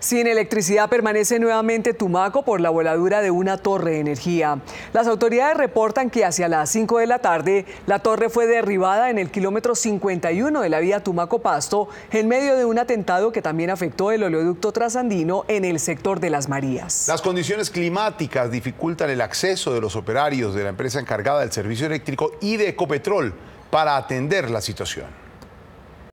Sin electricidad permanece nuevamente Tumaco por la voladura de una torre de energía. Las autoridades reportan que hacia las 5 de la tarde la torre fue derribada en el kilómetro 51 de la vía Tumaco Pasto en medio de un atentado que también afectó el oleoducto trasandino en el sector de Las Marías. Las condiciones climáticas dificultan el acceso de los operarios de la empresa encargada del servicio eléctrico y de Ecopetrol para atender la situación.